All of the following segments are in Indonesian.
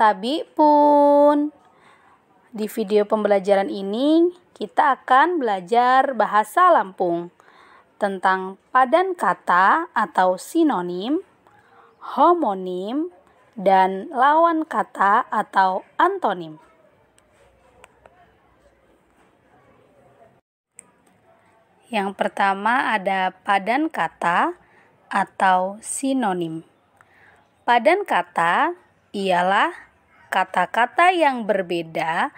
tabi pun. Di video pembelajaran ini, kita akan belajar bahasa Lampung tentang padan kata atau sinonim, homonim, dan lawan kata atau antonim. Yang pertama ada padan kata atau sinonim. Padan kata ialah kata-kata yang berbeda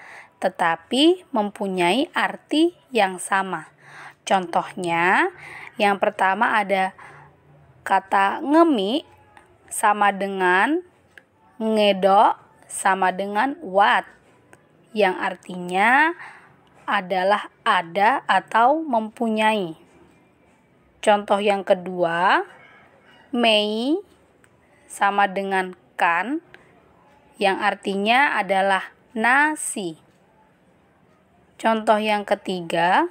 tetapi mempunyai arti yang sama. Contohnya, yang pertama ada kata ngemi sama dengan ngedok sama dengan wat yang artinya adalah ada atau mempunyai. Contoh yang kedua, mei sama dengan kan yang artinya adalah nasi. Contoh yang ketiga,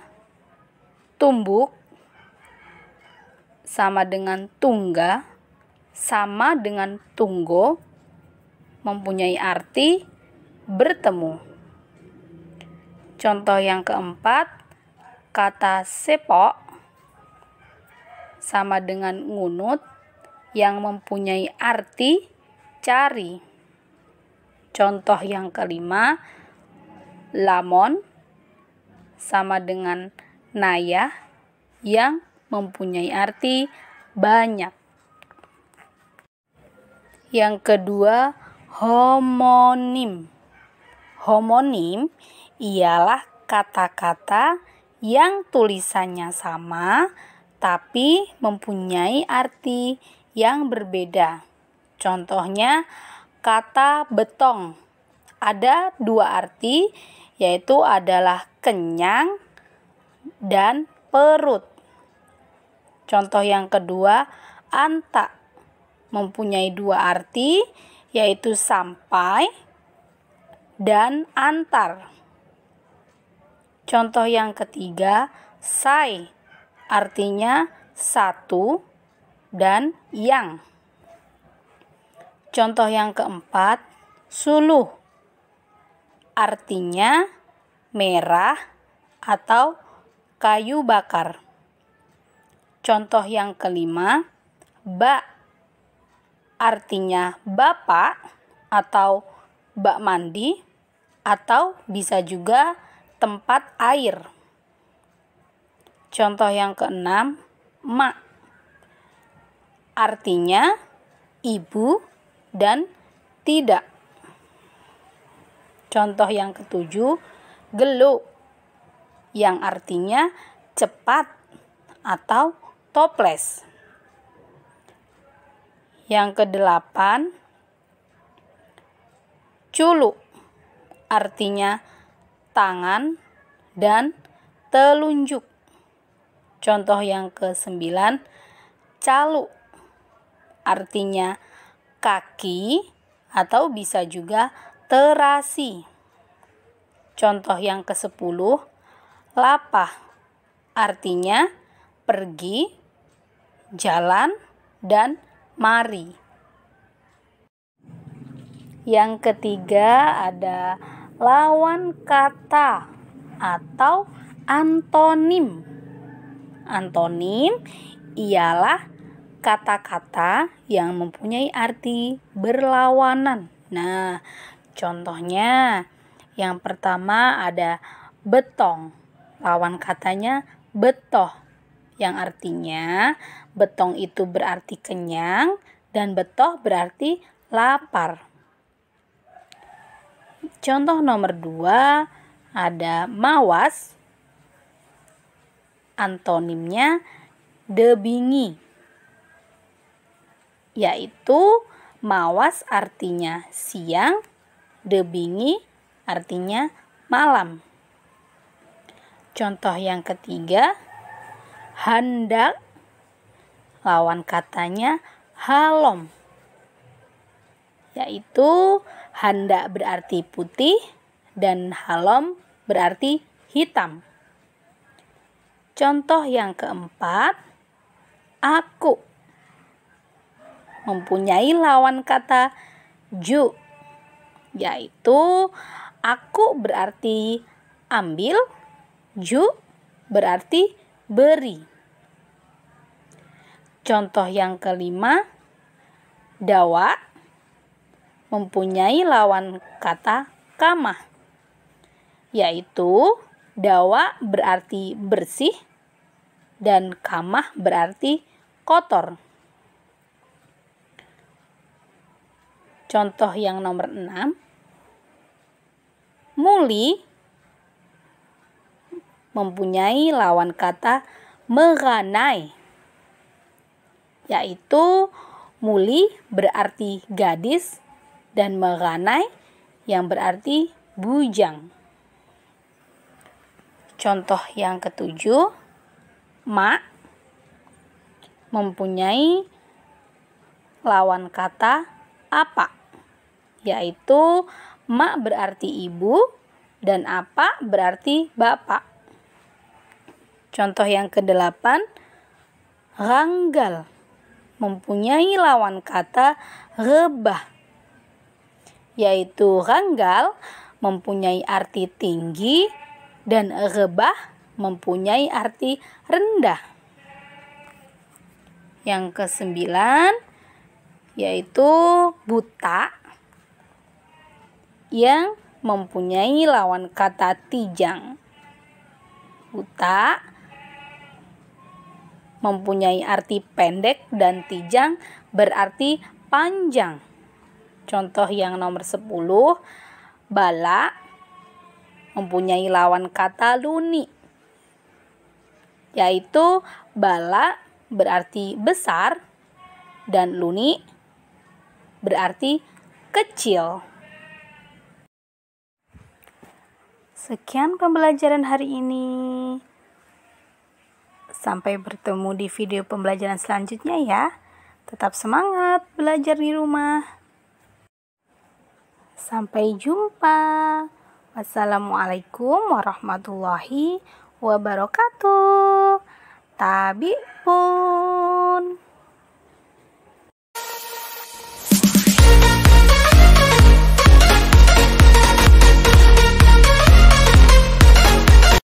tumbuk sama dengan tungga, sama dengan tunggo, mempunyai arti bertemu. Contoh yang keempat, kata sepok sama dengan ngunut yang mempunyai arti cari. Contoh yang kelima, lamon sama dengan naya yang mempunyai arti banyak. Yang kedua, homonim. Homonim ialah kata-kata yang tulisannya sama tapi mempunyai arti yang berbeda. Contohnya, kata betong ada dua arti yaitu adalah kenyang dan perut. Contoh yang kedua, anta mempunyai dua arti yaitu sampai dan antar. Contoh yang ketiga, sai artinya satu dan yang. Contoh yang keempat, suluh. Artinya merah atau kayu bakar. Contoh yang kelima, ba. Artinya bapak atau bak mandi atau bisa juga tempat air. Contoh yang keenam, mak. Artinya ibu dan tidak. Contoh yang ketujuh, geluk yang artinya cepat atau toples. Yang kedelapan, culu artinya tangan dan telunjuk. Contoh yang kesembilan, calu artinya kaki atau bisa juga terasi. Contoh yang ke-10, lapah. Artinya pergi, jalan, dan mari. Yang ketiga ada lawan kata atau antonim. Antonim ialah kata-kata yang mempunyai arti berlawanan. Nah, contohnya yang pertama ada betong. Lawan katanya betoh yang artinya betong itu berarti kenyang dan betoh berarti lapar. Contoh nomor dua ada mawas, antonimnya debingi yaitu mawas artinya siang, debingi artinya malam. Contoh yang ketiga, handak lawan katanya halom. Yaitu handak berarti putih dan halom berarti hitam. Contoh yang keempat, aku mempunyai lawan kata ju yaitu aku berarti ambil, ju berarti beri. Contoh yang kelima, dawa mempunyai lawan kata kamah, yaitu dawa berarti bersih dan kamah berarti kotor. Contoh yang nomor 6. Muli mempunyai lawan kata menganai, yaitu muli berarti gadis dan menganai yang berarti bujang. Contoh yang ketujuh, mak mempunyai lawan kata apa? yaitu ma berarti ibu dan apa berarti bapak. Contoh yang kedelapan, ranggal mempunyai lawan kata rebah, yaitu ranggal mempunyai arti tinggi dan rebah mempunyai arti rendah. Yang kesembilan, yaitu buta yang mempunyai lawan kata tijang. Buta mempunyai arti pendek dan tijang berarti panjang. Contoh yang nomor 10, bala mempunyai lawan kata luni yaitu bala berarti besar dan luni berarti kecil. Sekian pembelajaran hari ini. Sampai bertemu di video pembelajaran selanjutnya ya. Tetap semangat belajar di rumah. Sampai jumpa. Wassalamualaikum warahmatullahi wabarakatuh. Tabi